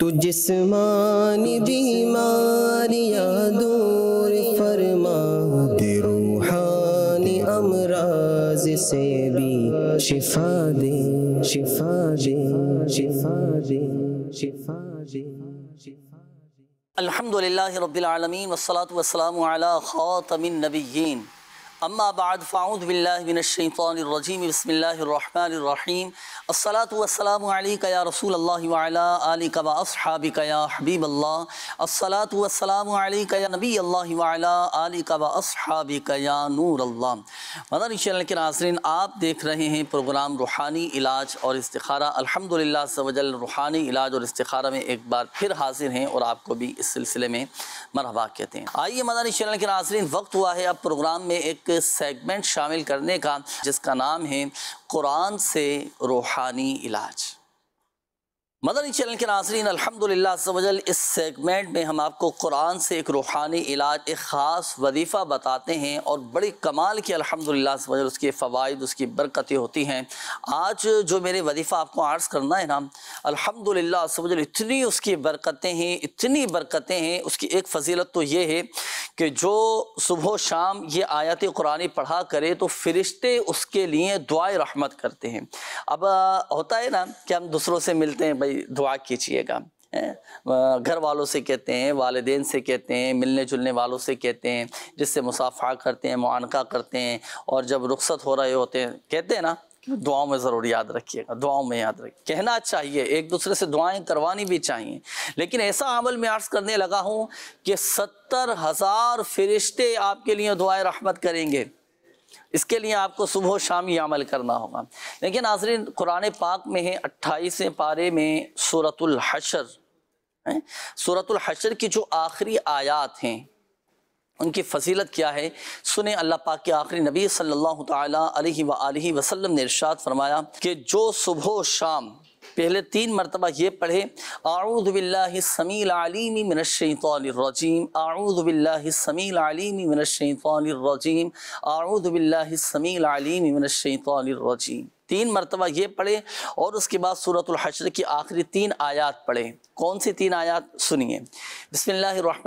तो जिस्मानी बीमारियां दूर फरमा दे रूहानी अमराज से भी शिफा दे शिफा दे शिफा दे शिफा दे अलहमदिल्ला रबालमीन वसलात वसलाम खातमिन नबीन अम्मा बाद फ़ाउद बिल्लाशफ़ानरजीम बसमीम असलातमया रसूल अल्लाह कबा असहाबिकया हबीब अल्लाह असलातमया नबी अल्लाह कबा असहाबिकया नूर अल्लाह मदन चैनल के नाजरन आप देख रहे हैं प्रोग्राम रूहानी इलाज और इस्तारा अलहमदिल्ला सवजल रूहानी इलाज और इस्तारा में एक बार फिर हाजिर हैं और आपको भी इस सिलसिले में मरहबा कहते हैं आइए मदन चैनल के नाजरन वक्त हुआ है अब प्रोग्राम में एक एक सेगमेंट शामिल करने का जिसका नाम है कुरान से रूहानी इलाज मदनी चैनल के नाजरीन अल्हम्दुलिल्लाह इस सेगमेंट में हम आपको कुरान से एक रूहानी इलाज एक ख़ास वजीफ़ा बताते हैं और बड़ी कमाल की अल्हम्दुलिल्लाह उसके फ़वाद उसकी बरकतें होती हैं आज जो मेरे वजीफ़ा आपको आर्स करना है ना अल्हम्दुलिल्लाह इतनी उसकी बरकतें हैं इतनी बरकतें हैं उसकी एक फजीलत तो ये है कि जो सुबह शाम ये आयत कुरानी पढ़ा करे तो फ़रिश्ते उसके लिए दुआ रहमत करते हैं अब होता है ना कि हम दूसरों से मिलते हैं बड़ी दुआ कीजिएगा घर वालों से कहते हैं वालदेन से कहते हैं मिलने जुलने वालों से कहते हैं जिससे मुसाफा करते हैं मुआनका करते हैं और जब रुख्सत हो रहे होते हैं कहते हैं ना दुआओं में ज़रूर याद रखिएगा दुआओं में याद रखिए कहना चाहिए एक दूसरे से दुआएं करवानी भी चाहिए लेकिन ऐसा अमल मैं अर्ज करने लगा हूँ कि सत्तर हज़ार फरिश्ते आपके लिए दुआएं रहमत करेंगे इसके लिए आपको सुबह शाम ये अमल करना होगा लेकिन नाजरीन कुरान पाक में है अट्ठाईसवें पारे में सूरतुल हशर है सूरतुल हशर की जो आखिरी आयात हैं उनकी फजीलत क्या है सुने अल्लाह पाक के आखिरी नबी सल्लल्लाहु अलैहि वसल्लम ने इरशाद फरमाया कि जो सुबह शाम پہلے تین مرتبہ یہ پڑھیں اعوذ باللہ السمیع العلیم من الشیطان الرجیم اعوذ باللہ السمیع العلیم من الشیطان الرجیم اعوذ باللہ السمیع العلیم من الشیطان الرجیم तीन मरतबा ये पढ़ें और उसके बाद सूरतलहशर की आखिरी तीन आयात पढ़ें कौन सी तीन आयात सुनिए बसमीम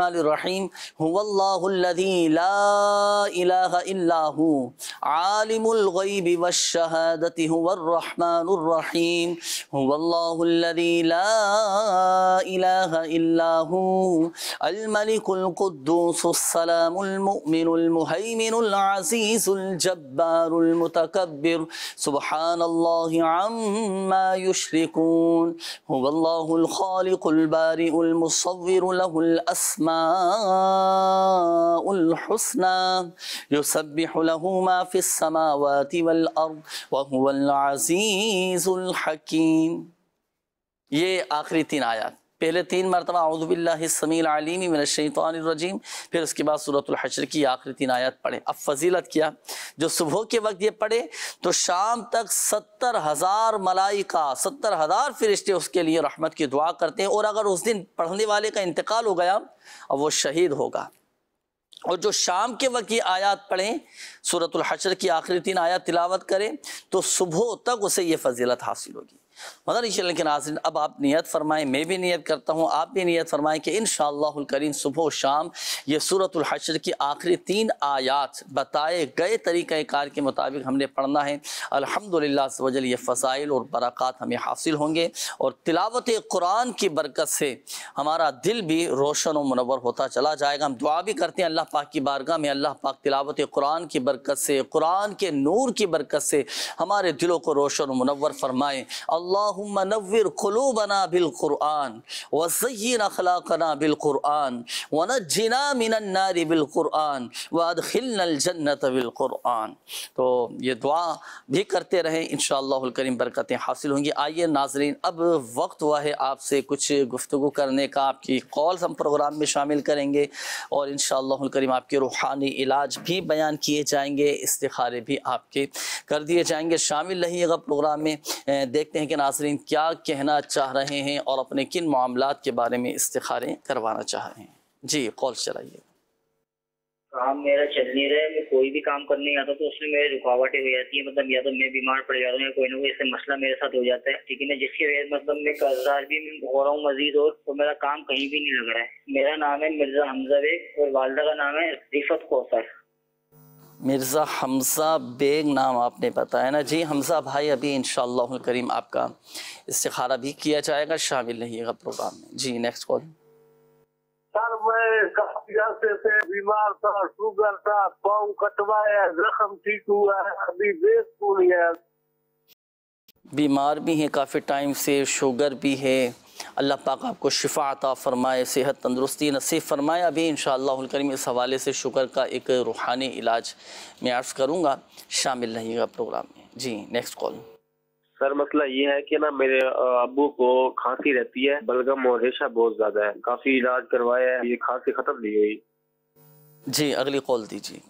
سبحان الله عما يشركون هو الله الخالق البارئ المصور له الأسماء الحسنى يسبح له ما في السماوات والأرض وهو العزيز الحكيم یہ آخری تین آیات पहले तीन मरतबा अउदबिल्लामीमी फिर उसके बाद सूरतलहशर की आखिरी तीन आयत पढ़े अब फजीलत किया जो सुबह के वक्त ये पढ़े तो शाम तक सत्तर हज़ार मलाई का सत्तर हज़ार फरिश्ते उसके लिए रहमत की दुआ करते हैं और अगर उस दिन पढ़ने वाले का इंतकाल हो गया अब वो शहीद होगा और जो शाम के वक्त ये आयात पढ़ें सूरतल हशर की आखिरी तीन आयात तिलावत करें तो सुबह तक उसे ये फजीलत हासिल होगी मदन ईशल के नाजिन अब आप नियत फरमाएं मैं भी नियत करता हूँ आप भी नियत फरमाएं कि इन करीम सुबह शाम ये सूरतलहशर की आखिरी तीन आयात बताए गए कार के मुताबिक हमने पढ़ना है अलहमदिल्ला वजल ये फ़साइल और बरक़ात हमें हासिल होंगे और तिलावत कुरान की बरकत से हमारा दिल भी रोशन और मनवर होता चला जाएगा हम दुआ भी करते हैं अल्लाह पाक की बारगाह में अल्लाह पाक तिलावत कुरान की बरकत से कुरान के नूर की बरकत से हमारे दिलों को रोशन और मनवर फरमाएँ अल्लाह अल्लाहमनवर खलूबना बिलकुरान वसैन अखलाकना बिलकुरान वनजिना मिनन्नारी बिलकुरान वदखिलजन्नत बिलकुरान तो ये दुआ भी करते रहें इन करीम बरकतें हासिल होंगी आइए नाजरीन अब वक्त हुआ है आपसे कुछ गुफ्तु करने का आपकी कॉल हम प्रोग्राम में शामिल करेंगे और इन करीम आपके रूहानी इलाज भी बयान किए जाएंगे इस्तारे भी आपके कर दिए जाएंगे शामिल रहिएगा प्रोग्राम में देखते हैं के नाजरीन क्या कहना चाह रहे हैं और अपने किन मामला के बारे में इस्तारे करवाना चाह रहे हैं जी कॉल चलाइए काम मेरा चल नहीं रहा है मैं कोई भी काम करने जाता तो उसमें मेरे रुकावटें हो जाती है मतलब या तो मैं बीमार पड़ जाता हूँ या कोई ना कोई ऐसे मसला मेरे साथ हो जाता है ठीक है ना जिसकी वजह मतलब मैं कर्जदार भी हो रहा हूँ मजीद और तो मेरा काम कहीं भी नहीं लग रहा है मेरा नाम है मिर्जा हमजा बेग और वालदा का नाम है रिफत कोसर मिर्ज़ा हमज़ा बेग नाम आपने बताया ना जी हमज़ा भाई अभी इन करीम आपका इस्तारा भी किया जाएगा शामिल रहिएगा प्रोग्राम में जी नेक्स्ट कॉल सर मैं काफी से बीमार था शुगर था पाँव कटवाया जख्म ठीक हुआ है अभी बेस्कूल है बीमार भी है काफ़ी टाइम से शुगर भी है अल्लाह पाक आपको शिफा फ़रमाए सेहत तंदरुस्ती नसीब फ़रमाए अभी इन करीम इस हवाले से शुगर का एक रूहानी इलाज मैं अर्ज़ करूँगा शामिल रहिएगा प्रोग्राम में जी नेक्स्ट कॉल सर मसला ये है कि ना मेरे अबू को खांसी रहती है बलगम और रेशा बहुत ज़्यादा है काफ़ी इलाज करवाया है ये खांसी ख़त्म नहीं हुई जी अगली कॉल दीजिए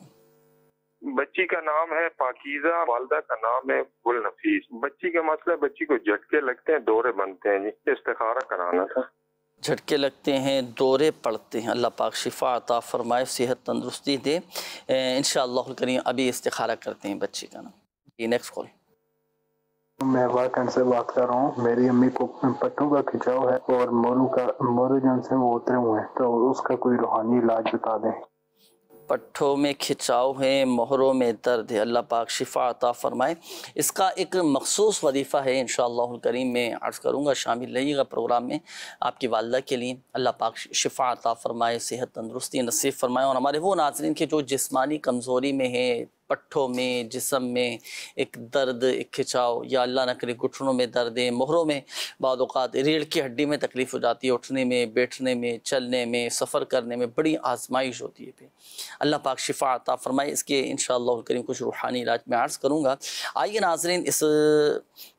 बच्ची का नाम है पाकिजा वालदा का नाम है गुल नफीस बच्ची का मसला बच्ची को झटके लगते हैं दौरे बनते हैं जी इस्तारा कराना था झटके लगते हैं दौरे पड़ते हैं अल्लाह पाक शिफा अता फरमाए सेहत तंदरुस्ती दे इन करीम अभी इस्तारा करते हैं बच्चे का नाम जी नेक्स्ट कॉल मैं वाकन से बात कर रहा हूँ मेरी अम्मी को पट्टू का खिंचाव है और मोरू का मोरू जन से वो उतरे हुए हैं तो उसका कोई रूहानी इलाज बता दें पट्ठों में खिंचाव है मोहरों में दर्द है अल्लाह पाक शिफा अता फ़रमाए इसका एक मखसूस वजीफ़ा है इन करीम में अर्ज़ करूँगा शामिल रहिएगा प्रोग्राम में आपकी वालदा के लिए अल्लाह पाक शिफा अता फ़रमाए सेहत तंदरुस्ती नसीब फ़रमाए और हमारे वो नाजरन के जो जिसमानी कमज़ोरी में है पट्ठों में जिसम में एक दर्द एक खिंचाव या अल्लाह न करे घुटनों में दर्द मोहरों में बाद अवत रीढ़ की हड्डी में तकलीफ़ हो जाती है उठने में बैठने में चलने में सफ़र करने में बड़ी आजमाइश होती है फिर अल्लाह पाक शिफा आता फरमाए इसके इन शीम कुछ रूहानी इलाज में आर्ज़ करूँगा आइए नाजरन इस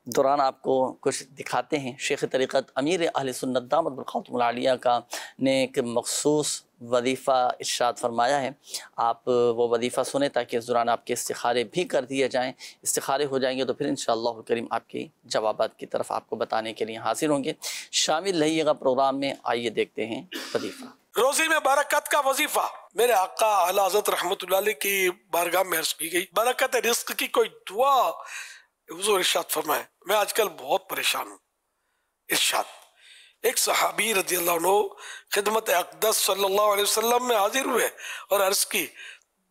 दौरान आपको कुछ दिखाते हैं शेख तरीक़त अमीर अहल सुन्नत दामद ख़ातमिया का ने एक मखसूस वजीफ़ा इर्शाद फरमाया है आप वो वजीफ़ा सुने ताकि इस दौरान आपके इस्तारे भी कर दिए जाएँ इस्तारे हो जाएंगे तो फिर इन करीम आपके जवाब की तरफ आपको बताने के लिए हाजिर होंगे शामिल रहिएगा प्रोग्राम में आइए देखते हैं वजीफ़ा रोजी में बरकत का वजीफा मेरे आका आला हजरत रहमत की बारगाह में अर्ज की गई बरकत रिस्क की कोई दुआ हुजूर इरशाद फरमाए मैं आजकल बहुत परेशान हूँ इरशाद एक सहाबी रजी खिदमत अकदस सल्लल्लाहु अलैहि वसल्लम में हाजिर हुए और अर्ज की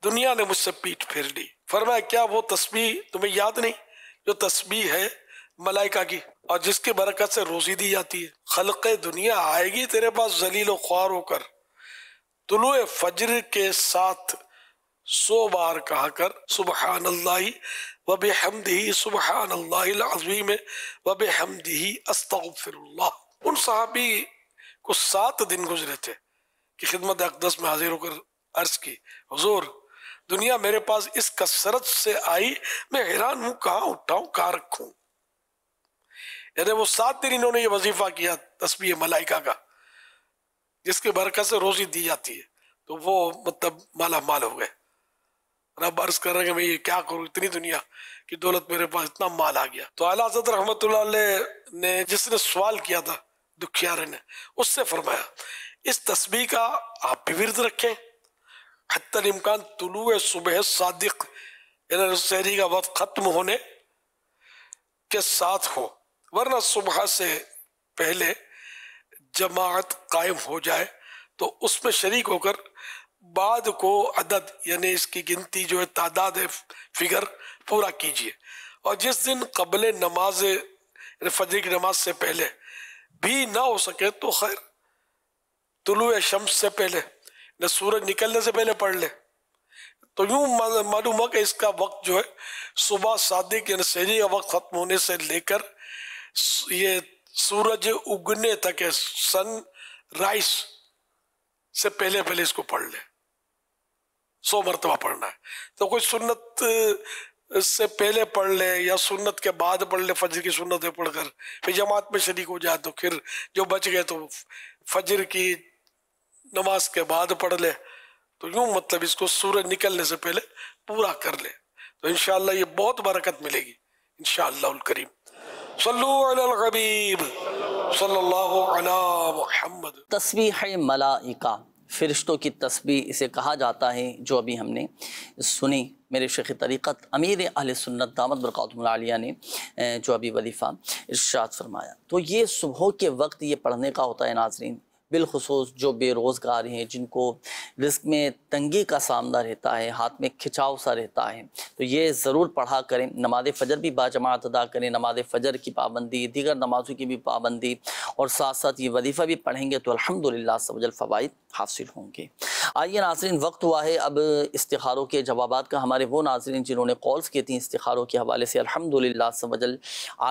दुनिया ने मुझसे पीठ फेर ली फरमाया क्या वो तस्वीर तुम्हें याद नहीं जो तस्वीर है मलाइका की और जिसके बरकत से रोजी दी जाती है खलक दुनिया आएगी तेरे पास जलील ख्वार होकर तुलु फजर के साथ सो बार कहा कर सुबह वब हमदही सुबहानल्लाज़ीम वब हमदही अस्तफ़िर उन साहबी को सात दिन गुजरे थे कि खिदमत अकदस में हाजिर होकर अर्ज की हजूर दुनिया मेरे पास इस कसरत से आई मैं हैरान हूं कहाँ उठाऊं कहाँ रखू यानी वो सात दिन इन्होंने ये वजीफा किया तस्वीर मलाइका का जिसके बरकत से रोजी दी जाती है तो वो मतलब माला माल हो गए रब अर्ज कर रहे हैं मैं ये क्या करूँ इतनी दुनिया की दौलत मेरे पास इतना माल आ गया तो आला हजरत रहमत ने जिसने सवाल किया था दुखियारे ने उससे फरमाया इस तस्वीर का आप भी विरद रखें हत्तर इम्कान तुलु सुबह सादिक शहरी का वक्त खत्म होने के साथ हो वरना सुबह से पहले जमात कायम हो जाए तो उसमें शरीक होकर बाद को अदद यानी इसकी गिनती जो है तादाद है फिगर पूरा कीजिए और जिस दिन कबल नमाज फजर की नमाज से पहले भी ना हो सके तो खैर तुलु शम्स से पहले न सूरज निकलने से पहले पढ़ ले तो यूं मालूम है कि इसका वक्त जो है सुबह सादिक यानी शहरी का वक्त खत्म होने से लेकर ये सूरज उगने तक है सन राइस से पहले पहले इसको पढ़ ले सौ मरतबा पढ़ना है तो कोई सुन्नत इससे पहले पढ़ ले या सुन्नत के बाद पढ़ ले फजर की सुन्नतें पढ़कर फिर जमात में शरीक हो जाए तो फिर जो बच गए तो फजर की नमाज के बाद पढ़ ले तो यूं मतलब इसको सूरज निकलने से पहले पूरा कर ले तो इनशाला ये बहुत बरकत मिलेगी इनशाला करीम सल्लल्लाहु तस्वीर मलाइका फ़रिश्तों की तस्वीर इसे कहा जाता है जो अभी हमने सुनी मेरे शेख तरीक़त अमीर अहल सुन्नत दामद बरक़ातमिया ने जो अभी वलीफ़ा इर्शाद फरमाया तो ये सुबह के वक्त ये पढ़ने का होता है नाजरीन बिलखसूस जो बेरोज़गार हैं जिनको रिस्क में तंगी का सामना रहता है हाथ में खिंचाव सा रहता है तो ये ज़रूर पढ़ा करें नमाज फ़जर भी बाजमात अदा करें नमाज फ़जर की पाबंदी दीगर नमाजों की भी पाबंदी और साथ साथ ये वजीफ़ा भी पढ़ेंगे तो अलहमदिल्ला सवजल फ़वाद हासिल होंगे आइए नाजरन वक्त हुआ है अब इस्तारों के जवाब का हमारे वो नाजरन जिन्होंने कॉल्स किए थी इस्तारों के हवाले से अलहमदिल्ला सबजल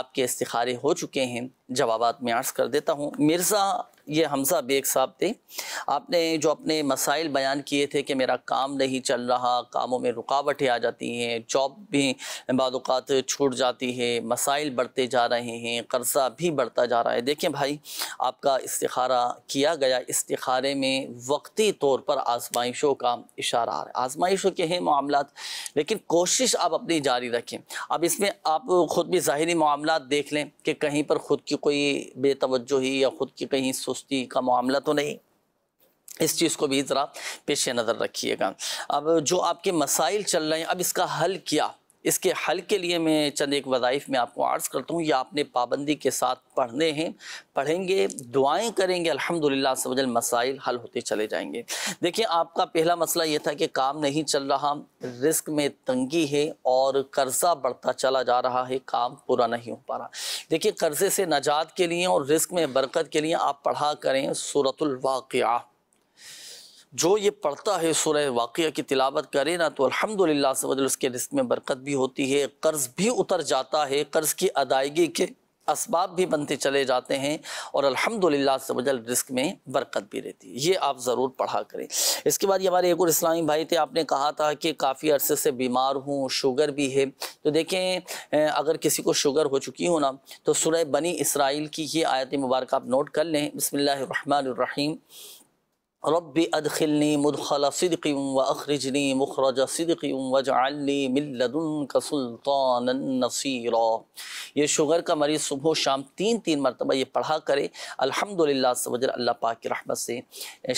आपके इस्तारे हो चुके हैं जवाब में अर्ज़ कर देता हूँ मिर्ज़ा ये हमज़ा बेग साहब थे आपने जो अपने मसाइल बयान किए थे कि मेरा काम नहीं चल रहा कामों में रुकावटें आ जाती हैं जॉब भी बात छूट जाती है मसाइल बढ़ते जा रहे हैं कर्ज़ा भी बढ़ता जा रहा है देखें भाई आपका इस्तारा किया गया इस्तारे में वक्ती तौर पर आजमाइशों का इशारा आ रहा है आजमाइशों के हैं मामला लेकिन कोशिश आप अपनी जारी रखें अब इसमें आप ख़ुद भी ज़ाहरी मामला देख लें कि कहीं पर ख़ुद की कोई बेतवजही या ख़ुद की कहीं सुस्त दोस्ती का मामला तो नहीं इस चीज़ को भी ज़रा पेश नज़र रखिएगा अब जो आपके मसाइल चल रहे हैं अब इसका हल क्या इसके हल के लिए मैं चंद एक वज़ाइफ में आपको आर्ज़ करता हूँ या आपने पाबंदी के साथ पढ़ने हैं पढ़ेंगे दुआएं करेंगे अल्हम्दुलिल्लाह वजल मसाइल हल होते चले जाएंगे देखिए आपका पहला मसला ये था कि काम नहीं चल रहा रिस्क में तंगी है और कर्ज़ा बढ़ता चला जा रहा है काम पूरा नहीं हो पा रहा देखिए कर्ज़े से नजात के लिए और रिस्क में बरकत के लिए आप पढ़ा करें सूरतवाक़ जो ये पढ़ता है सुरह वाक़ की तिलावत करे ना तो अलहमदिल्ला से वजल उसके रिस्क में बरकत भी होती है कर्ज़ भी उतर जाता है कर्ज़ की अदायगी के इसबाब भी बनते चले जाते हैं और अल्हम्दुलिल्लाह से वजल रिस्क में बरकत भी रहती है ये आप ज़रूर पढ़ा करें इसके बाद ये हमारे एक और इस्लामी भाई थे आपने कहा था कि काफ़ी अरसे से बीमार हूँ शुगर भी है तो देखें अगर किसी को शुगर हो चुकी हो ना तो सुरह बनी इसराइल की ये आयत मुबारक आप नोट कर लें बसमिल्लर रब अदखिलनी मुदखला सिदकी व अखरजनी मुखरज सिदकी वजाली मिल्लदन का सुल्तान नसीरा ये शुगर का मरीज़ सुबह शाम तीन तीन मरतबा ये पढ़ा करे अल्हम्दुलिल्लाह सवजल अल्लाह पाक की रहमत से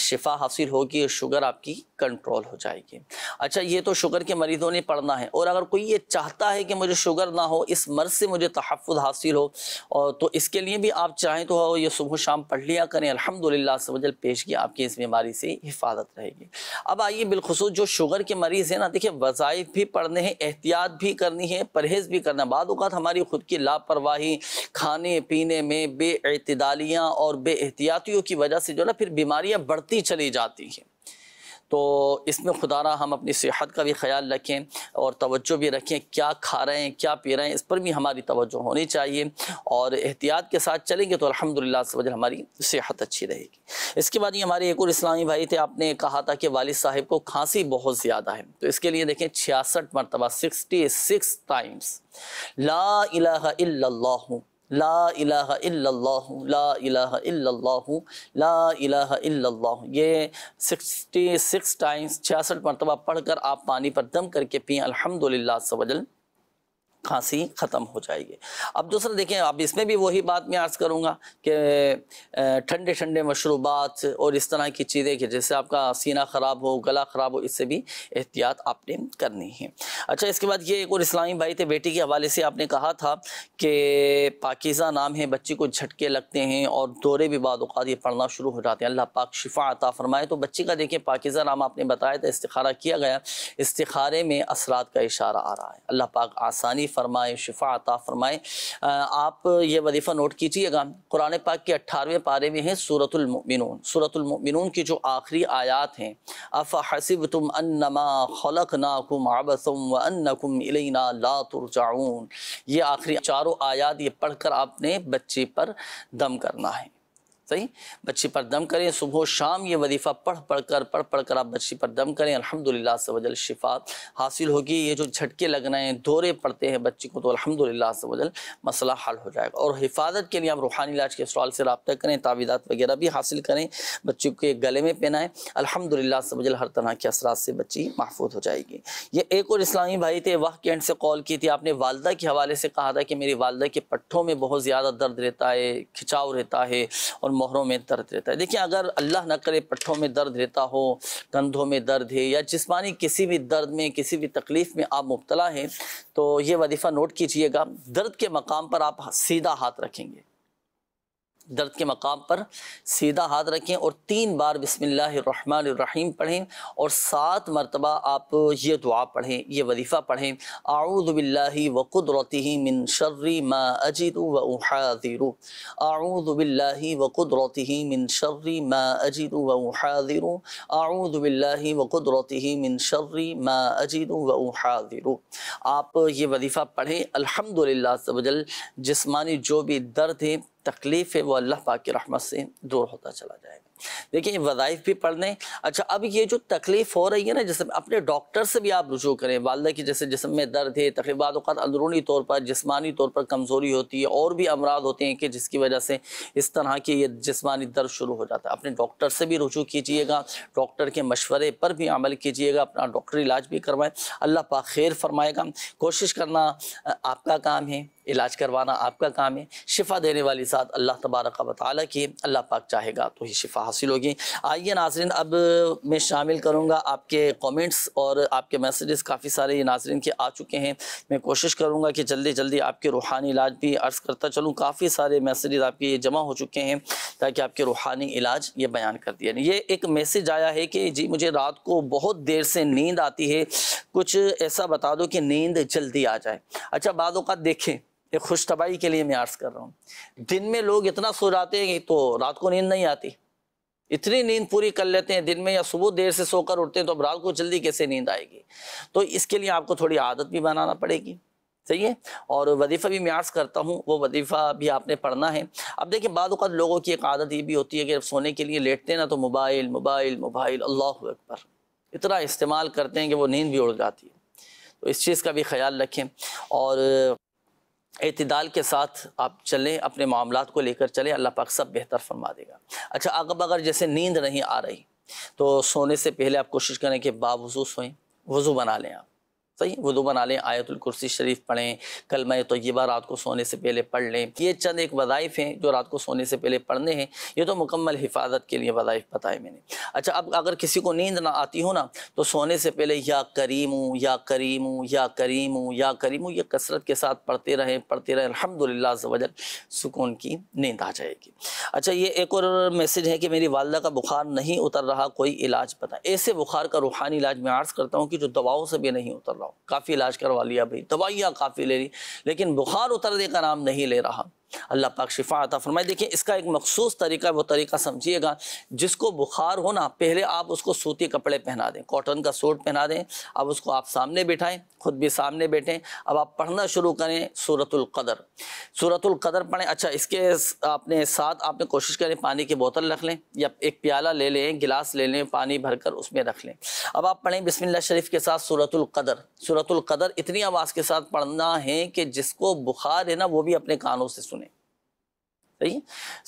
शिफा हासिल होगी और शुगर आपकी कंट्रोल हो जाएगी अच्छा ये तो शुगर के मरीज़ों ने पढ़ना है और अगर कोई ये चाहता है कि मुझे शुगर ना हो इस मर्ज़ से मुझे तहफ़ हासिल हो और तो इसके लिए भी आप चाहें तो ये सुबह शाम पढ़ लिया करें अलहमदिल्ला सजल पेश की आपकी इस बीमारी से हिफाजत रहेगी अब आइए बिलखसूस जो शुगर के मरीज़ हैं ना देखिए वज़ाइफ भी पढ़ने हैं एहतियात भी करनी है परहेज़ भी करना बाद हमारी खुद की लापरवाही खाने पीने में बेअतदालियाँ और बेहतियातियों की वजह से जो ना फिर बीमारियाँ बढ़ती चली जाती हैं तो इसमें खुदा रहा हम अपनी सेहत का भी ख्याल रखें और तवज्जो भी रखें क्या खा रहे हैं क्या पी रहे हैं इस पर भी हमारी तवज्जो होनी चाहिए और एहतियात के साथ चलेंगे तो अलहमदिल्ला से वजह हमारी सेहत अच्छी रहेगी इसके बाद ये हमारे एक और इस्लामी भाई थे आपने कहा था कि वालिद साहब को खांसी बहुत ज़्यादा है तो इसके लिए देखें छियासठ मरतबा सिक्सटी सिक्स टाइम्स ला इलाहा इल्लल्लाहु ला इलाह ला इलाह ला इलाह ये सिक्सटी सिक्स टाइम्स छियासठ मरतबा पढ़ कर आप पानी पर दम करके पिए अलहमदिल्ला सवजल खांसी ख़त्म हो जाएगी अब दूसरा देखें अब इसमें भी वही बात मैं अर्ज़ करूँगा कि ठंडे ठंडे मशरूबात और इस तरह की चीज़ें कि जैसे आपका सीना ख़राब हो गला ख़राब हो इससे भी एहतियात आपने करनी है अच्छा इसके बाद ये एक और इस्लामी भाई थे बेटी के हवाले से आपने कहा था कि पाकिज़ा नाम है बच्ची को झटके लगते हैं और दौरे भी बाद ये पढ़ना शुरू हो जाते हैं अल्लाह पाक शिफा आता फरमाए तो बच्ची का देखिए पाकिज़ा नाम आपने बताया था इस्तारा किया गया इस्तारे में असरात का इशारा आ रहा है अल्लाह पाक आसानी फरमाए शिफा अता फरमाए आप ये वजीफ़ा नोट कीजिएगा कुरान पाक के अट्ठारहवें पारे में है सूरतमिन सूरतमिन की जो आखिरी आयात हैं अफ़ हसब तुम अनमा खलक नाकुम आबसम व अन्नकुम इलेना ला तुरजाउन ये आखिरी चारों आयात ये पढ़कर आपने बच्चे पर दम करना है सही बच्ची पर दम करें सुबह शाम ये वजीफ़ा पढ़ पढ़ कर पढ़ पढ़ कर आप बच्ची पर दम करें अलहमदिल्ला वजल शिफा हासिल होगी ये जो झटके लग रहे हैं दौरे पड़ते हैं बच्ची को तो अलहमदिल्ला वजल मसला हल हो जाएगा और हिफाजत के लिए आप रूहानी इलाज के सवाल से रबा करें तावीदात वगैरह भी हासिल करें बच्ची के गले में पहनाएं अलहमदिल्ला से वजल हर तरह के असरा से बच्ची महफूज हो जाएगी ये एक और इस्लामी भाई थे वह के एंड से कॉल की थी आपने वालदा के हवाले से कहा था कि मेरी वालदा के पट्ठों में बहुत ज़्यादा दर्द रहता है खिंचाव रहता है और मोहरों में दर्द रहता है देखिए अगर अल्लाह न करे पट्ठों में दर्द रहता हो कंधों में दर्द है या जिसमानी किसी भी दर्द में किसी भी तकलीफ़ में आप मुबतला हैं तो ये वजीफ़ा नोट कीजिएगा दर्द के मकाम पर आप सीधा हाथ रखेंगे दर्द के मकाम पर सीधा हाथ रखें और तीन बार बसमीम पढ़ें और सात मरतबा आप ये दुआ पढ़ें ये वजीफ़ा पढ़ें आऊदबिल्ला वक़ुदरती मिन शर्री मा अजिर व हाजिर आऊदबिल्ला वक़ुदरती मिन शर्री मा अजीद व हाजिर आऊदबिल्ला वक़ुदरती मिन शर्री मा अजीद व उहाज़िरु आप ये वजीफ़ा पढ़ें अलहमदिल्ला जिसमानी जो भी दर्द है तकलीफ़ है वो अल्लाह पाक की रहमत से दूर होता चला जाएगा देखिए वज़ाइफ भी पढ़ लें अच्छा अब ये जो तकलीफ़ हो रही है ना जैसे अपने डॉक्टर से भी आप रजू करें वालदा की जैसे जिसम में दर्द है तकरीबात अंदरूनी तौर पर जिसमानी तौर पर कमज़ोरी होती है और भी अमराज होते हैं कि जिसकी वजह से इस तरह के ये जिसमानी दर्द शुरू हो जाता है अपने डॉक्टर से भी रजू कीजिएगा डॉक्टर के मशवरे पर भी अमल कीजिएगा अपना डॉक्टर इलाज भी करवाएँ अल्लाह पाक खैर फरमाएगा कोशिश करना आपका काम है इलाज करवाना आपका काम है शिफा देने वाली साथ अल्लाह तबारक वाली की अल्लाह पाक चाहेगा तो ही शिफा हासिल होगी आइए नाजरन अब मैं शामिल करूँगा आपके कमेंट्स और आपके मैसेजेस काफ़ी सारे ये नाजरन के आ चुके हैं मैं कोशिश करूँगा कि जल्दी जल्दी आपके रूहानी इलाज भी अर्ज़ करता चलूँ काफ़ी सारे मैसेज आपके ये जमा हो चुके हैं ताकि आपके रूहानी इलाज ये बयान कर दिया ये एक मैसेज आया है कि जी मुझे रात को बहुत देर से नींद आती है कुछ ऐसा बता दो कि नींद जल्दी आ जाए अच्छा बाद देखें एक तबाही के लिए मैं आर्स कर रहा हूँ दिन में लोग इतना सो जाते हैं कि तो रात को नींद नहीं आती इतनी नींद पूरी कर लेते हैं दिन में या सुबह देर से सोकर उठते हैं तो अब रात को जल्दी कैसे नींद आएगी तो इसके लिए आपको थोड़ी आदत भी बनाना पड़ेगी सही है और वजीफ़ा भी मैं करता हूँ वो वजीफ़ा भी आपने पढ़ना है अब देखिए बाद लोगों की एक आदत ये भी होती है कि सोने के लिए लेटते हैं ना तो मोबाइल मोबाइल मोबाइल अल्लाह अकबर इतना इस्तेमाल करते हैं कि वो नींद भी उड़ जाती है तो इस चीज़ का भी ख्याल रखें और अतदाल के साथ आप चलें अपने मामला को लेकर चलें अल्लाह पाक सब बेहतर फरमा देगा अच्छा अगब अगर जैसे नींद नहीं आ रही तो सोने से पहले आप कोशिश करें कि बावजू सोएं वज़ू बना लें आप सही वजू बना लें आयतुल कुर्सी शरीफ पढ़ें कलमा तयबा रात को सोने से पहले पढ़ लें ये चंद एक वज़ाइफ हैं जो रात को सोने से पहले पढ़ने हैं ये तो मुकम्मल हिफाजत के लिए वज़ाइफ बताए मैंने अच्छा अब अगर किसी को नींद ना आती हो ना तो सोने से पहले या करीम या करीम या करीम या करीम ये कसरत के साथ पढ़ते रहें पढ़ते रहें अलहमदिल्ला वजल सुकून की नींद आ जाएगी अच्छा ये एक और मैसेज है कि मेरी वालदा का बुखार नहीं उतर रहा कोई इलाज पता ऐसे बुखार का रूहानी इलाज मैं आर्ज़ करता हूँ कि जो दवाओं से भी नहीं उतर रहा काफ़ी इलाज करवा लिया भाई दवाइयाँ काफ़ी ले ली लेकिन बुखार उतरने का नाम नहीं ले रहा अल्लाह पाक शिफा आता फरमाए देखिए इसका एक मखसूस तरीका वो तरीका समझिएगा जिसको बुखार हो ना पहले आप उसको सूती कपड़े पहना दें कॉटन का सूट पहना दें अब उसको आप सामने बिठाएं खुद भी सामने बैठें अब आप पढ़ना शुरू करें सूरतुल कदर सूरतुल कदर पढ़ें अच्छा इसके आपने साथ आपने कोशिश करें पानी की बोतल रख लें या एक प्याला ले लें गिलास ले लें पानी भरकर उसमें रख लें अब आप पढ़ें बिस्मिल्लाह शरीफ के साथ सूरतुल कदर सूरतुल कदर इतनी आवाज़ के साथ पढ़ना है कि जिसको बुखार है ना वो भी अपने कानों से सुने रही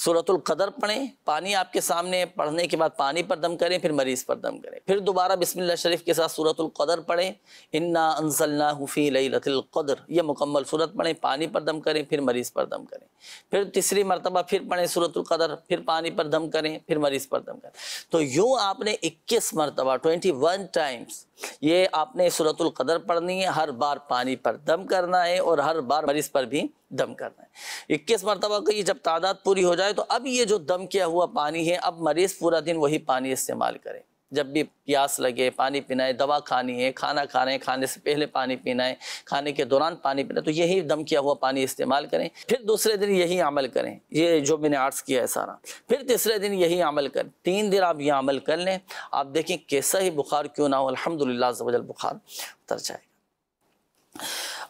सूरतुल कदर पढ़ें पानी आपके सामने पढ़ने के बाद पानी पर दम करें फिर मरीज़ पर दम करें फिर दोबारा बिस्मिल्लाह शरीफ के साथ सूरतुल कदर पढ़ें इन्ना अनसलना हुफ़ी लतिल कदर ये मुकम्मल सूरत पढ़ें पानी पर दम करें फिर मरीज़ पर दम करें फिर तीसरी मरतबा फिर पढ़ें सूरतुल कदर फिर पानी पर दम करें फिर मरीज़ पर दम करें तो यूँ आपने इक्कीस मरतबा ट्वेंटी वन टाइम्स ये आपने सूरतुल कदर पढ़नी है हर बार पानी पर दम करना है और हर बार मरीज़ पर भी दम करना है इक्कीस मरतबा की जब तादाद पूरी हो जाए तो अब ये जो दम किया हुआ पानी है अब मरीज़ पूरा दिन वही पानी इस्तेमाल करें जब भी प्यास लगे पानी पीना है दवा खानी है खाना रहे हैं खाने से पहले पानी पीना है खाने के दौरान पानी पीना है तो यही दम किया हुआ पानी इस्तेमाल करें फिर दूसरे दिन यही अमल करें ये जो मैंने आर्ट्स किया है सारा फिर तीसरे दिन यही अमल करें तीन दिन आप यह अमल कर लें आप देखें कैसा ही बुखार क्यों ना हो अलहमदिल्ला बुखार उतर जाएगा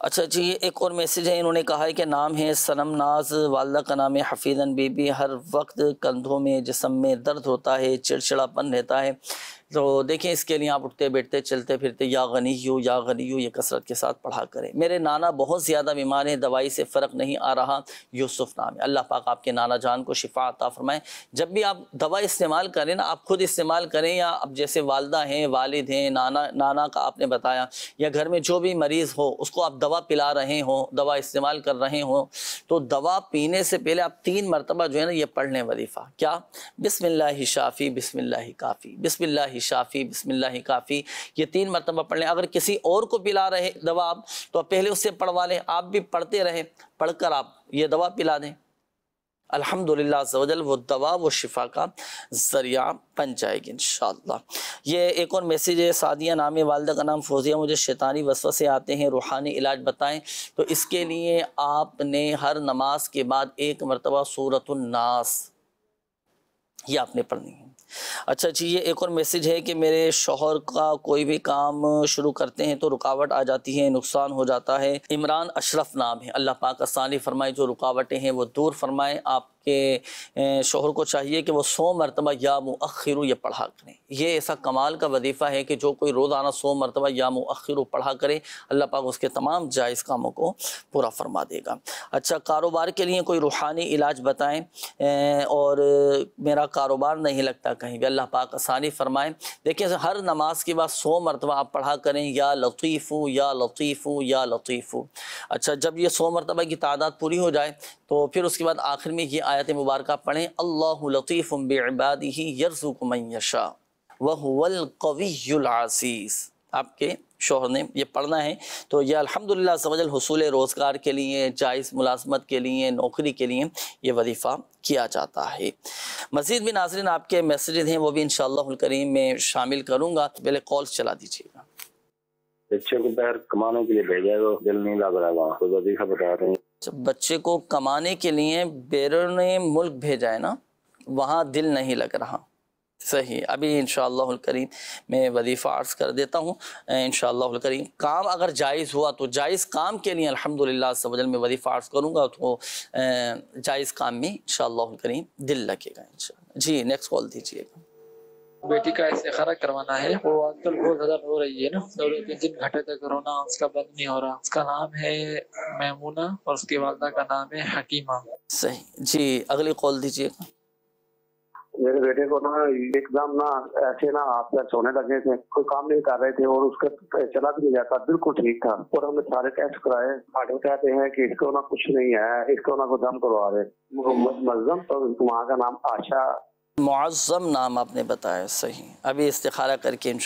अच्छा जी एक और मैसेज है इन्होंने कहा है कि नाम है सनम नाज वालदा का नाम है हफीजन बीबी हर वक्त कंधों में जिसम में दर्द होता है चिड़चिड़ापन रहता है तो देखें इसके लिए आप उठते बैठते चलते फिरते या गनी यू या गनी यू ये कसरत के साथ पढ़ा करें मेरे नाना बहुत ज़्यादा बीमार हैं दवाई से फ़र्क नहीं आ रहा यूसुफ नाम है अल्लाह पाक आपके नाना जान को शिफा अता फरमाएँ जब भी आप दवा इस्तेमाल करें ना आप ख़ुद इस्तेमाल करें या अब जैसे वालदा हैं वालद हैं नाना नाना का आपने बताया या घर में जो भी मरीज़ हो उसको आप दवा पिला रहे हों दवा इस्तेमाल कर रहे हों तो दवा पीने से पहले आप तीन मरतबा जो है ना ये पढ़ लें वरीफ़ा क्या बिसमिल्ल शाफ़ी बिसमिल्ल काफ़ी बिसमिल्ल शाफ़ी बिस्मिल्ल काफ़ी ये तीन मरतबा पढ़ लें अगर किसी और को पिला रहे दवा आप तो आप पहले उससे पढ़वा लें आप भी पढ़ते रहें कर आप ये दवा पिला दें अलहमदिल्लाजल वो दवा वो शिफा का ज़रिया बन जाएगी इन ये एक और मैसेज है सादिया नाम वालदा का नाम फोजिया मुझे शैतानी वसव से आते हैं रूहानी इलाज बताएं तो इसके लिए आपने हर नमाज के बाद एक मरतबा सूरतनास ये आपने पढ़नी है अच्छा जी ये एक और मैसेज है कि मेरे शोहर का कोई भी काम शुरू करते हैं तो रुकावट आ जाती है नुकसान हो जाता है इमरान अशरफ नाम है अल्लाह पाक आसानी फरमाए जो रुकावटें हैं वो दूर फरमाए आप कि शोहर को चाहिए कि वो सौ मरतबा या मुखिर ये पढ़ा करें ये ऐसा कमाल का वजीफ़ा है कि जो कोई रोज़ाना सौ मरतबा या मुखिर पढ़ा करे अल्लाह पाक उसके तमाम जायज़ कामों को पूरा फरमा देगा अच्छा कारोबार के लिए कोई रूहानी इलाज बताएँ और मेरा कारोबार नहीं लगता कहीं भी अल्लाह पाक आसानी फरमाएँ देखिए हर नमाज के बाद सौ मरतबा आप पढ़ा करें या लतीफ़ू या लतीफ़ू या लतीफ़ू अच्छा जब ये सौ मरतबा की तादाद पूरी हो जाए तो फिर उसके बाद आखिर में ये आयत मुबारक पढ़ें अल्लाह लतीफ़ुम बेबादी यरसुकमयशा वहवलकवीज़ आपके शोहर ने यह पढ़ना है तो यह अलहमदिल्ला समझल हसूल रोज़गार के लिए जायज़ मुलाजमत के लिए नौकरी के लिए ये वजीफ़ा किया जाता है मज़ीद भी नाजरन आपके मैसेज हैं वो भी इन करीम में शामिल करूँगा पहले कॉल चला दीजिएगा बच्चे को पैर कमाने के लिए भेजा है तो दिल नहीं लग रहा है वहाँ तो वजीफा बता रहे हैं जब बच्चे को कमाने के लिए बैरून मुल्क भेजा है ना वहाँ दिल नहीं लग रहा सही अभी इन करीम मैं वजीफ़ा आर्स कर देता हूँ इन करीम काम अगर जायज़ हुआ तो जायज़ काम के लिए अलहमदिल्ला सवजल में वजीफ़ा आर्स करूँगा तो जायज़ काम में इन करीम दिल लगेगा इन जी नेक्स्ट कॉल दीजिएगा बेटी का ऐसे इस्तारा करवाना है वो आजकल बहुत ज्यादा रो रही है ना दो तीन दिन घटे तक रोना उसका बंद नहीं हो रहा उसका नाम है मैमूना और उसकी वालदा का नाम है हकीमा सही जी अगली कॉल दीजिए मेरे बेटे को ना एकदम ना ऐसे ना आप सोने लगे थे कोई काम नहीं कर रहे थे और उसका चला भी नहीं जाता बिल्कुल ठीक था और हमने सारे टेस्ट कराए डॉक्टर कहते हैं कि इसको ना कुछ नहीं है इसको ना को दम करवा रहे मुहम्मद मजम और तो वहाँ का नाम आशा मुआज़म नाम आपने बताया सही अभी इस्तारा करके इन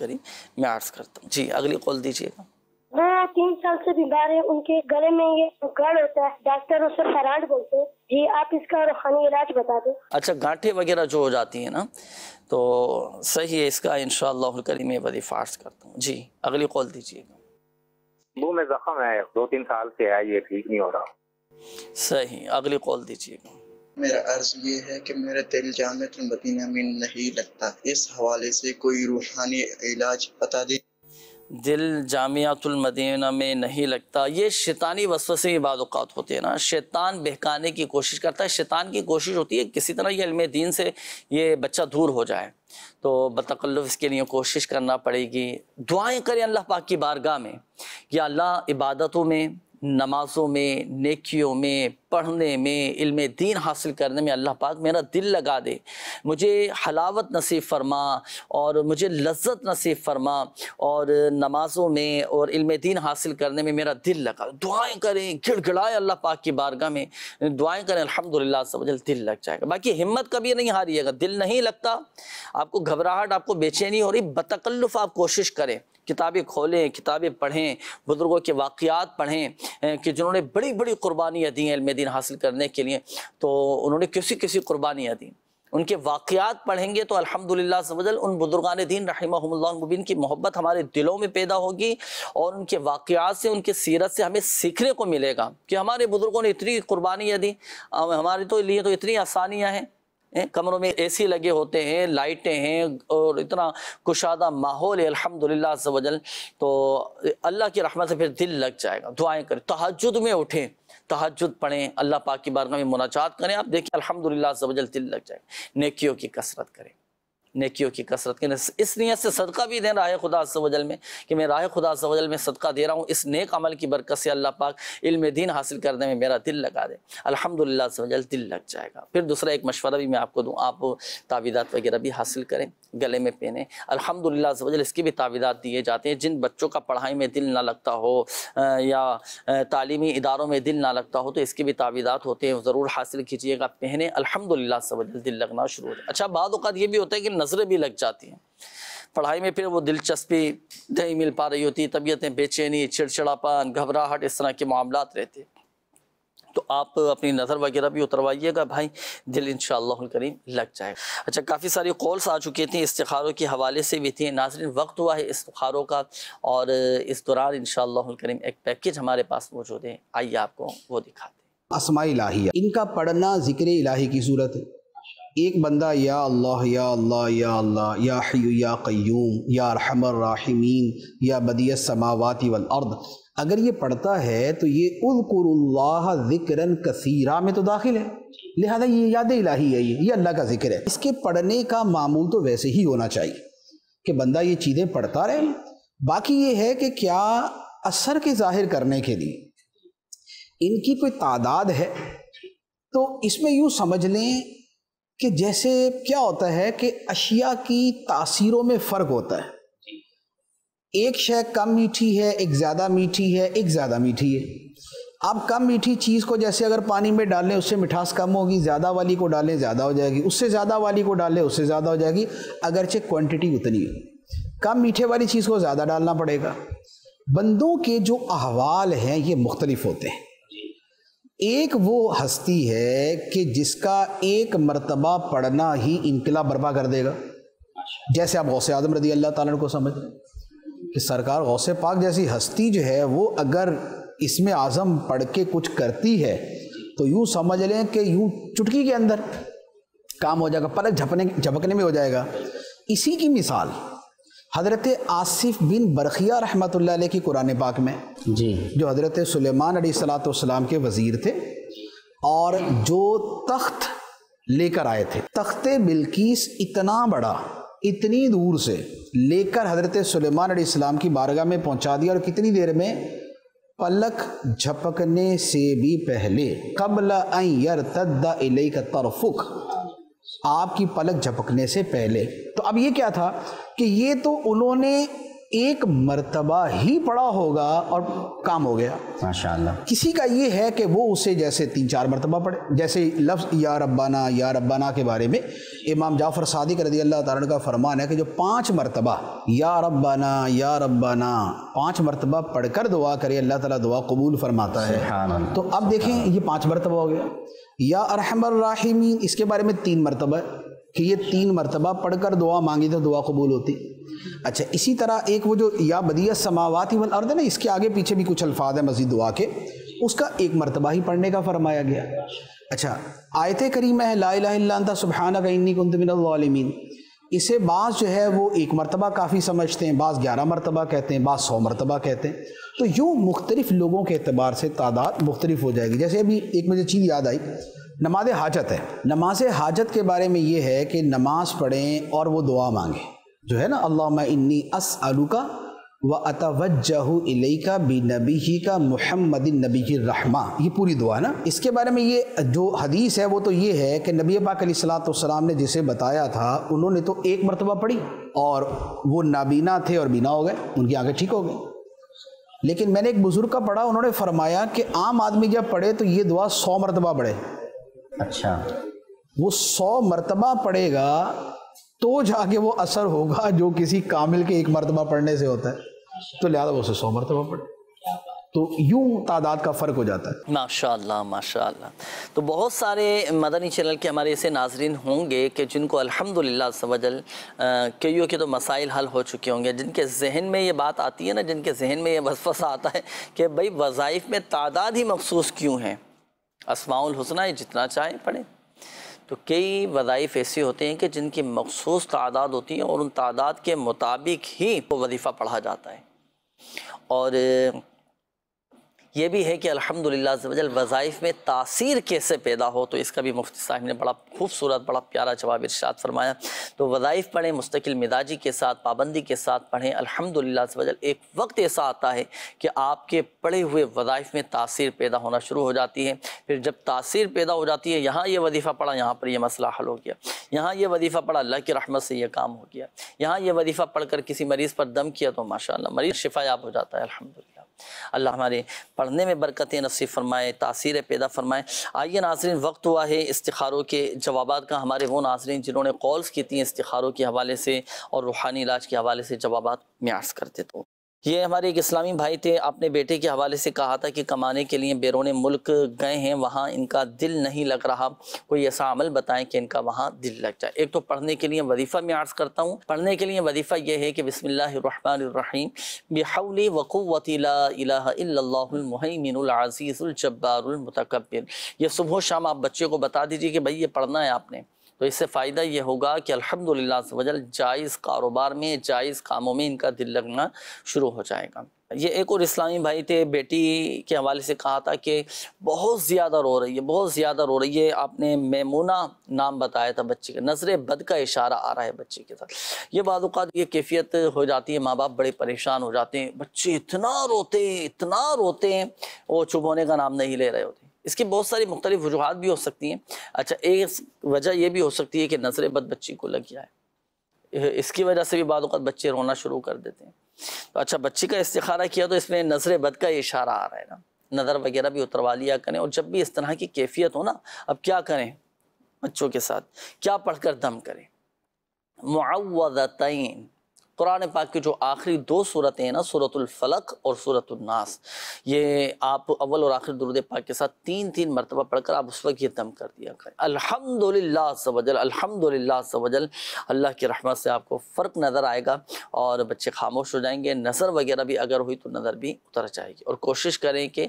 करीम मैं आर्ज करता हूँ जी अगली कॉल दीजिएगा हाँ तीन साल से बीमार है उनके गले में ये गढ़ होता है डॉक्टर उसे फराड बोलते हैं जी आप इसका रूहानी इलाज बता दो अच्छा गांठे वगैरह जो हो जाती है ना तो सही है इसका इन करीम मैं बड़ी आर्ज करता हूँ जी अगली कॉल दीजिएगा मुँह में जख्म है दो तीन साल से है ये ठीक नहीं हो रहा सही अगली कॉल दीजिएगा मेरा अर्ज ये है कि मेरे दिल जाम मदीना में नहीं लगता इस हवाले से कोई रूहानी इलाज बता दे दिल जामियातुलमदीना में नहीं लगता ये शैतानी से ही बात होते हैं ना शैतान बहकाने की कोशिश करता है शैतान की कोशिश होती है किसी तरह ये इल्म दीन से ये बच्चा दूर हो जाए तो बतकल्लुफ़ इसके लिए कोशिश करना पड़ेगी दुआएं करें अल्लाह पाक की बारगाह में या अल्लाह इबादतों में नमाज़ों में नेकियों में पढ़ने में इल्म दीन हासिल करने में अल्लाह पाक मेरा दिल लगा दे मुझे हलावत नसीब फरमा और मुझे लज्जत नसीब फरमा और नमाज़ों में और इल्म दीन हासिल करने में मेरा दिल लगा दुआएं करें गिड़गड़ाएं अल्लाह पाक की बारगाह में दुआएं करें अल्हम्दुलिल्लाह सब दिल लग जाएगा बाकी हिम्मत कभी नहीं हारिएगा दिल नहीं लगता आपको घबराहट आपको बेचैनी हो रही बतकल्लुफ़ आप कोशिश करें किताबें खोलें किताबें पढ़ें बुज़ुर्गों के वाक़ात पढ़ें कि जिन्होंने बड़ी बड़ी कुर्बानियाँ दी हैं दिन हासिल करने के लिए तो उन्होंने किसी किसी कुर्बानियाँ दी उनके वाक़ात पढ़ेंगे तो अल्हम्दुलिल्लाह समझल उन बुजुर्गान दीन रहीमबिन की मोहब्बत हमारे दिलों में पैदा होगी और उनके वाक़ात से उनके सीरत से हमें सीखने को मिलेगा कि हमारे बुज़ुर्गों ने इतनी कुर्बानियाँ दी हमारे तो लिए तो इतनी आसानियाँ हैं कमरों में एसी लगे होते हैं लाइटें हैं और इतना कुशादा माहौल है अलहमदिल्ला वजल तो अल्लाह की रहमत से फिर दिल लग जाएगा दुआएं करें तहजद में उठें तहजद पढ़ें अल्लाह पाक की बारगाह में मुनाजात करें आप देखिए अलहमदिल्ला वजल दिल लग जाएगा नेकियों की कसरत करें नेकियों की कसरत के इस नीयत से सदका भी दें राय खुदा वजल में कि मैं राय खुदा वजल में सदका दे रहा हूँ इस नेक अमल की बरकत से अल्लाह पाक इल्म दीन हासिल करने में मेरा दिल लगा दे अलहमदिल्ला वजल दिल लग जाएगा फिर दूसरा एक मशवरा भी मैं आपको दूँ आप तावीदात वगैरह भी हासिल करें गले में पहने अलहमदिल्ला वजल इसके भी तावीदात दिए जाते हैं जिन बच्चों का पढ़ाई में दिल ना लगता हो या तालीमी इदारों में दिल ना लगता हो तो इसकी भी तावीदात होते हैं ज़रूर हासिल कीजिएगा पहने अलहमदिल्ला वजल दिल लगना शुरू हो जाए अच्छा बाद ये भी होता है कि नज़रें भी लग जाती हैं पढ़ाई में फिर वो दिलचस्पी नहीं मिल पा रही होती तबीयतें बेचैनी चिड़चिड़ापन घबराहट इस तरह के मामला रहते तो आप अपनी नज़र वगैरह भी उतरवाइएगा भाई दिल इन करीम लग जाएगा अच्छा काफ़ी सारी कॉल्स आ चुकी थी इस्तारों के हवाले से भी थी नाजरन वक्त हुआ है इस्तारों का और इस दौरान इन करीम एक पैकेज हमारे पास मौजूद है आइए आपको वो दिखाते असमा इलाही इनका पढ़ना ज़िक्र इलाही की सूरत है एक बंदा या अल्लाह या अल्लाह या अल्लाह या हयु या क्यूम या रहमर राहिमीन या बदिय समावाती वल अर्द अगर ये पढ़ता है तो ये उल्कुरल्ला ज़िक्रन कसीरा में तो दाखिल है लिहाजा ये याद इलाही है ये ये अल्लाह का ज़िक्र है इसके पढ़ने का मामूल तो वैसे ही होना चाहिए कि बंदा ये चीज़ें पढ़ता रहे बाकी ये है कि क्या असर के ज़ाहिर करने के लिए इनकी कोई तादाद है तो इसमें यूँ समझ लें कि जैसे क्या होता है कि अशिया की तासीरों में फ़र्क होता है एक शय कम मीठी है एक ज़्यादा मीठी है एक ज़्यादा मीठी है आप कम मीठी चीज़ को जैसे अगर पानी में डालें उससे मिठास कम होगी ज़्यादा वाली को डालें ज़्यादा हो जाएगी उससे ज़्यादा वाली को डालें उससे ज़्यादा हो जाएगी अगरचे क्वांटिटी उतनी है कम मीठे वाली चीज़ को ज़्यादा डालना पड़ेगा बंदों के जो अहवाल हैं ये मुख्तलिफ होते हैं एक वो हस्ती है कि जिसका एक मरतबा पढ़ना ही इनकला बर्बा कर देगा अच्छा। जैसे आप गौसे आजम रदी अल्लाह ताला को समझ कि सरकार गौसे पाक जैसी हस्ती जो है वो अगर इसमें आज़म पढ़ के कुछ करती है तो यूँ समझ लें कि यूँ चुटकी के अंदर काम हो जाएगा पलक झपने झपकने में हो जाएगा इसी की मिसाल हज़रत आसिफ बिन बरखिया रहमत की कुरान पाक में जी जो हज़रत सलेमान सलाम के वज़ीर थे और जो तख्त लेकर आए थे तख्त बिल्किस इतना बड़ा इतनी दूर से लेकर हज़रत सलेमान सलाम की बारगाह में पहुंचा दिया और कितनी देर में पलक झपकने से भी पहले कबल यर तद्दा तरफुक आपकी पलक झपकने से पहले तो अब ये क्या था कि ये तो उन्होंने एक मर्तबा ही पढ़ा होगा और काम हो गया माशाल्लाह किसी का ये है कि वो उसे जैसे तीन चार मरतबा पढ़े जैसे लफ्ज़ या रब्बाना या रब्बाना के बारे में इमाम जाफ़र सादिक रदी अल्लाह तारन का फरमान है कि जो पांच मरतबा या रब्बाना या रब्बाना पांच मरतबा पढ़कर दुआ करे अल्लाह ताला दुआ कबूल फरमाता है तो अब देखें ये पांच मरतबा हो गया या अरहमर राहिमीन इसके बारे में तीन मरतबा है कि ये तीन मरतबा पढ़कर दुआ मांगी तो दुआ कबूल होती अच्छा इसी तरह एक वो जो या बदिया समावाती वल अर्द ना इसके आगे पीछे भी कुछ अल्फाज हैं मस्जिद दुआ के उसका एक मरतबा ही पढ़ने का फरमाया गया अच्छा आयत करीम है ला लाता सुबहाना गन्नी कुंतमिनमीन इसे बाज़ जो है वो एक मरतबा काफ़ी समझते हैं बाज़ ग्यारह मरतबा कहते हैं बाज़ सौ मरतबा कहते हैं तो यूँ मुख्तलिफ़ लोगों के अतबार से तादाद मुख्तलिफ हो जाएगी जैसे अभी एक मुझे चीज़ याद आई नमाज हाजत है नमाज हाजत के बारे में ये है कि नमाज पढ़ें और वो दुआ मांगे जो है ना अल्लाह इन्नी अस आलू का व अतवजह का बी नबी ही का मुहमद नबी की रहमा ये पूरी दुआ है ना इसके बारे में ये जो हदीस है वो तो ये है कि नबी पाक सलाम ने जिसे बताया था उन्होंने तो एक मरतबा पढ़ी और वो नाबीना थे और बीना हो गए उनकी आगे ठीक हो गई लेकिन मैंने एक बुज़ुर्ग का पढ़ा उन्होंने फरमाया कि आम आदमी जब पढ़े तो ये दुआ सौ मरतबा पढ़े अच्छा वो सौ मरतबा पड़ेगा तो जाके वो असर होगा जो किसी कामिल के एक मरतबा पढ़ने से होता है तो लिहाजा वो उसे सौ मरतबा पढ़े तो यूं तादाद का फ़र्क हो जाता है माशा माशा तो बहुत सारे मदनी चैनल के हमारे ऐसे नाजरन होंगे कि जिनको अल्हम्दुलिल्लाह सवजल कईयों के तो मसाइल हल हो चुके होंगे जिनके जहन में ये बात आती है ना जिनके जहन में ये वसफसा आता है कि भाई वज़ाइफ में तादाद ही मखसूस क्यों है असमाउल है जितना चाहें पढ़ें तो कई वज़ाइफ ऐसे होते हैं कि जिनकी मखसूस तादाद होती हैं और उन तादाद के मुताबिक ही वो वजीफ़ा पढ़ा जाता है और ये भी है कि अलहमदिल्ला वज़ाइफ में तासीर कैसे पैदा हो तो इसका भी मुफ्ती साहब ने बड़ा खूबसूरत बड़ा प्यारा जवाब इर्शाद फरमाया तो वज़ाइफ पढ़ें मुस्तकिल मिजाजी के साथ पाबंदी के साथ पढ़ें अलहमदिल्ला एक वक्त ऐसा आता है कि आपके पढ़े हुए वज़ाइफ में तासीर पैदा होना शुरू हो जाती है फिर जब तासीर पैदा हो जाती है यहाँ ये वजीफ़ा पढ़ा यहाँ पर यह मसला हल हो गया यहाँ ये वजीफ़ा पढ़ा अल्लाह की रहमत से यह काम हो गया यहाँ ये वजीफ़ा पढ़ किसी मरीज़ पर दम किया तो माशा मरीज़ शिफायाब हो जाता है अलहमदिल्ला अल्लाह हमारे पढ़ने में बरकतें नसीब फरमाए तासीर पैदा फरमाए आइए नाजरीन वक्त हुआ है इस्तारों के जवाब का हमारे वो नाजरीन जिन्होंने कॉल्स की थी इस्तारों के हवाले से और रूहानी इलाज के हवाले से जवाब म्यास करते तो ये हमारे एक इस्लामी भाई थे अपने बेटे के हवाले से कहा था कि कमाने के लिए बैरून मुल्क गए हैं वहाँ इनका दिल नहीं लग रहा कोई ऐसा अमल बताएं कि इनका वहाँ दिल लग जाए एक तो पढ़ने के लिए वजीफ़ा मैं आर्ज़ करता हूँ पढ़ने के लिए वजीफ़ा यह है कि बसमीम बेहौली वक़ुवतलाज़ीज़ुलजब्बारमतकबिर यह सुबह शाम आप बच्चे को बता दीजिए कि भाई ये पढ़ना है आपने तो इससे फ़ायदा ये होगा कि अल्हम्दुलिल्लाह से वजल जायज़ कारोबार में जायज़ कामों में इनका दिल लगना शुरू हो जाएगा ये एक और इस्लामी भाई थे बेटी के हवाले से कहा था कि बहुत ज़्यादा रो रही है बहुत ज़्यादा रो रही है आपने मेमूना नाम बताया था बच्चे का नज़र बद का इशारा आ रहा है बच्चे के साथ ये बाद ये कैफियत हो जाती है माँ बाप बड़े परेशान हो जाते हैं बच्चे इतना रोते हैं इतना रोते हैं वो चुभोने का नाम नहीं ले रहे होते इसकी बहुत सारी मुख्तलिफ वजूहत भी हो सकती हैं अच्छा एक वजह यह भी हो सकती है कि नजर बद बच्ची को लग जाए इसकी वजह से भी बाद बच्चे रोना शुरू कर देते हैं तो अच्छा बच्ची का इस्तारा किया तो इसमें नजर बद का इशारा आ रहा है ना नज़र वगैरह भी उतरवा लिया करें और जब भी इस तरह की कैफियत हो ना अब क्या करें बच्चों के साथ क्या पढ़कर दम करें मुआवतन कुरान पाक की जो आखिरी दो सूरतें हैं ना सूरतुल्फ़लक और सूरतुल्नास ये आप अव्वल और आखिर दुरुद पाक के साथ तीन तीन मरतबा पढ़कर आप उस वक्त ये दम कर दिया करें अल्हम्दुलिल्लाह सवजल अल्हम्दुलिल्लाह अल्लाह की रहमत से आपको फ़र्क नज़र आएगा और बच्चे खामोश हो जाएंगे नज़र वगैरह भी अगर हुई तो नज़र भी उतर जाएगी और कोशिश करें कि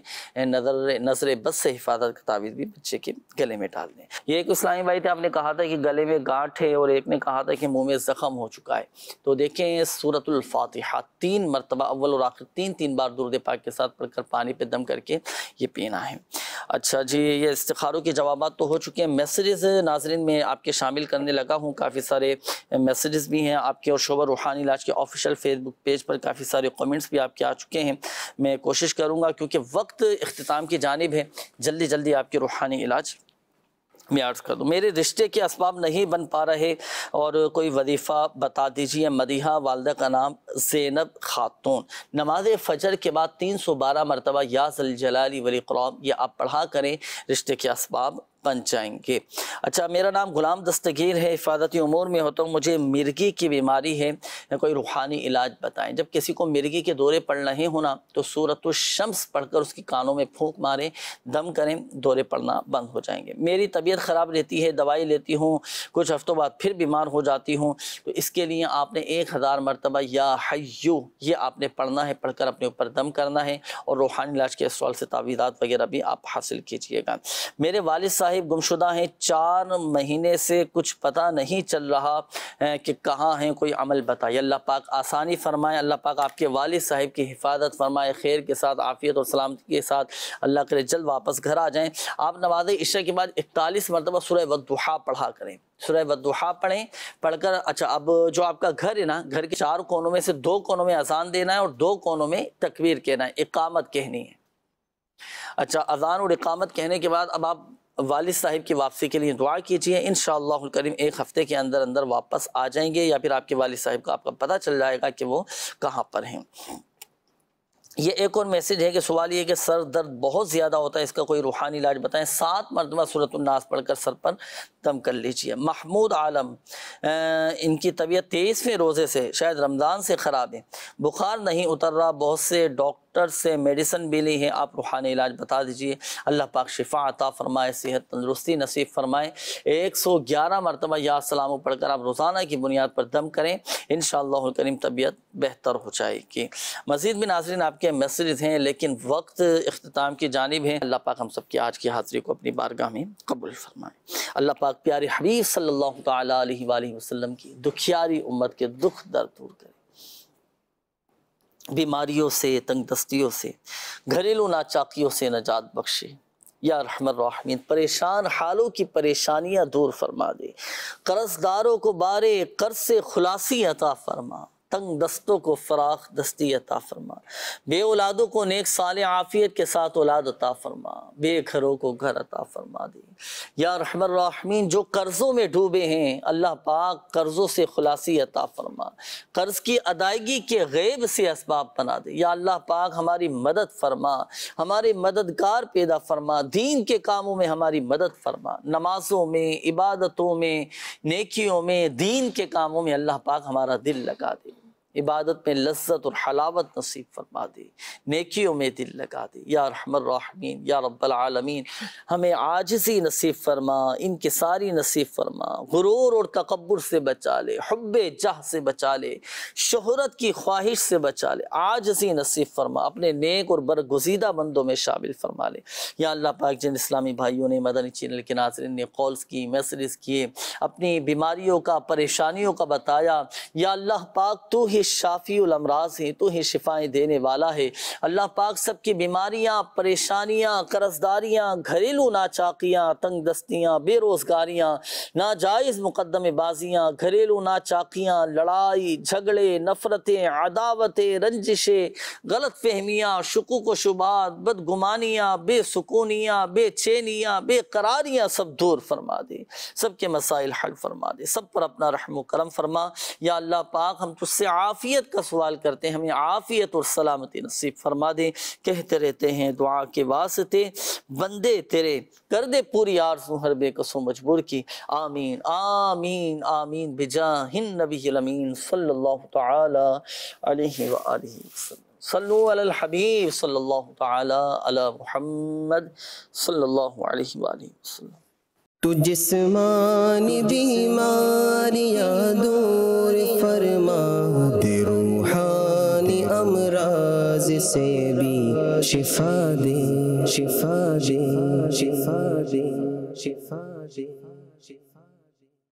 नज़र नजर बस से हिफाजत का तावीज़ भी बच्चे के गले में डाल दें ये एक इस्लामी भाई थे आपने कहा था कि गले में गांठ है और एक ने कहा था कि मुँह में ज़ख़म हो चुका है तो देखें में सूरतुल फातिहा तीन मरतबा अव्वल और आखिर तीन तीन बार दुरुद पाक के साथ पढ़कर पानी पे दम करके ये पीना है अच्छा जी ये इस्तारों के जवाब तो हो चुके हैं मैसेजेस नाजरन में आपके शामिल करने लगा हूँ काफ़ी सारे मैसेजेस भी हैं आपके और शोबा रूहानी इलाज के ऑफिशियल फेसबुक पेज पर काफ़ी सारे कमेंट्स भी आपके आ चुके हैं मैं कोशिश करूँगा क्योंकि वक्त अख्ताम की जानब है जल्दी जल्दी आपके रूहानी इलाज मैं अर्ज़ कर दूँ मेरे रिश्ते के इसबाब नहीं बन पा रहे और कोई वजीफ़ा बता दीजिए मदीहा वालदा का नाम ज़ैनब खातून नमाज फ़जर के बाद तीन सौ बारह मरतबा या जलाली वली क़ुराम ये आप पढ़ा करें रिश्ते के इसबाब बन जाएंगे अच्छा मेरा नाम गुलाम दस्तगीर है हिफाजती उमूर में होता तो हूँ मुझे मिर्गी की बीमारी है या कोई रूहानी इलाज बताएं जब किसी को मिर्गी के दौरे पड़ रहे हो ना तो सूरत शम्स पढ़कर उसकी कानों में फूंक मारें दम करें दौरे पड़ना बंद हो जाएंगे मेरी तबीयत ख़राब रहती है दवाई लेती हूँ कुछ हफ्तों बाद फिर बीमार हो जाती हूँ तो इसके लिए आपने एक हज़ार मरतबा या हयो ये आपने पढ़ना है पढ़कर अपने ऊपर दम करना है और रूहानी इलाज के सवाल से तावीज़ात वगैरह भी आप हासिल कीजिएगा मेरे वालद साहब साहिब गुमशुदा हैं चार महीने से कुछ पता नहीं चल रहा कि कहाँ हैं कोई अमल बताए अल्लाह पाक आसानी फरमाए अल्लाह पाक आपके वालिद साहिब की हिफाजत फरमाए खैर के साथ आफियत और सलामती के साथ अल्लाह करे जल्द वापस घर आ जाएँ आप नमाज इशा के बाद इकतालीस मरतबा सुरह वदुहा पढ़ा करें सुरह वदुहा पढ़ें पढ़कर अच्छा अब जो आपका घर है ना घर के चार कोनों में से दो कोनों में अजान देना है और दो कोनों में तकबीर कहना है इकामत कहनी है अच्छा अजान और इकामत कहने के बाद अब आप वाल साहिब की वापसी के लिए दुआ कीजिए इन करीम एक हफ़्ते के अंदर अंदर वापस आ जाएंगे या फिर आपके वाल साहिब का आपका पता चल जाएगा कि वो कहाँ पर हैं ये एक और मैसेज है कि सवाल ये कि सर दर्द बहुत ज़्यादा होता है इसका कोई रूहानी इलाज बताएं सात मरतबा सूरतनास पढ़कर सर पर दम कर लीजिए महमूद आलम आ, इनकी तबीयत तेईसवें रोज़े से शायद रमज़ान से ख़राब है बुखार नहीं उतर रहा बहुत से डॉक्टर डॉक्टर से मेडिसन भी ली है आप रूहानी इलाज बता दीजिए अल्लाह पाक शिफा अता फ़रमाए सेहत तंदरुस्ती नसीब फ़रमाए एक सौ ग्यारह मरतबा या सलाम पढ़कर आप रोज़ाना की बुनियाद पर दम करें इन करीम तबीयत बेहतर हो जाएगी मज़ीद भी नाजरन आपके मैसेज हैं लेकिन वक्त अख्ताम की जानब है अल्लाह पाक हम सब की आज की हाजिरी को अपनी बारगाह में कबूल फ़रमाएँ अल्लाह पाक प्यारे हबीब सल्ला वसलम की दुखियारी उम्मत के दुख दर्द दूर करें बीमारियों से तंग दस्तियों से घरेलू नाचाकियों से नजात बख्शे या रहमीन परेशान हालों की परेशानियां दूर फरमा दे कर्जदारों को बारे कर्ज से खुलासी अता फरमा तंग दस्तों को फराख दस्ती अता फरमा बे औलादों को नेक साल आफ़ियत के साथ औलाद अता फरमा बेघरों को घर अता फरमा दे या रहमरमीन जो कर्ज़ों में डूबे हैं अल्लाह पाक कर्ज़ों से खुलासी अता फरमा कर्ज़ की अदायगी के गैब से इसबाब बना दे या अल्लाह पाक हमारी मदद फरमा हमारे मददगार पैदा फरमा दीन के कामों में हमारी मदद फरमा नमाजों में इबादतों में नेकियों में दीन के कामों में अल्लाह पाक हमारा दिल लगा दे इबादत में लज्जत और हलावत नसीब फरमा दे नेकियों में दिल लगा दे या रहमीन या रब्बालमीन हमें आजसी नसीब फरमा इनके सारी नसीब फरमा गुरूर और तकबर से बचा ले हब जह से बचा ले शहरत की ख्वाहिश से बचा ले आजसी नसीब फरमा अपने नेक और बरगुजीदा बंदों में शामिल फरमा ले या अल्लाह पाक जिन इस्लामी भाइयों ने मदनी चैनल के नाजरन ने कॉल्स की मैसेज किए अपनी बीमारियों का परेशानियों का बताया या अल्लाह पाक तो ही शाफ़ी अमराज हैं तो ही शिफाएँ देने वाला है अल्लाह पाक सब की बीमारियाँ परेशानियाँ कर्जदारियाँ घरेलू नाचाकियाँ तंग दस्तियाँ बेरोज़गारियाँ नाजायज़ मुकदमेबाजियाँ घरेलू नाचाकियाँ लड़ाई झगड़े नफ़रतें अदावतें रंजिशें गलत फहमियाँ शकूक शुबात बदगुमानियाँ बेसकूनियाँ बेचैनियाँ बेकरारियाँ सब दूर फरमा दे सब के मसाइल हल फरमा दे सब पर अपना रहम करम फरमा या अल्लाह पाक हम तुझसे आप आफ़ियत का सवाल करते हैं हमें आफ़ियत और सलामती नसीब फरमा दें कहते रहते हैं दुआ के वास्ते बंदे तेरे कर दे पूरी आरजू हर बेकसों मजबूर की आमीन आमीन आमीन बिजा हिन नबी अमीन सल्ला तसलम सल्लु अलल हबीब सल्लल्लाहु तू जिस्मानी बीमारियां दूर फरमा recebe Shifadim, Shifadim, Shifadim, Shifadim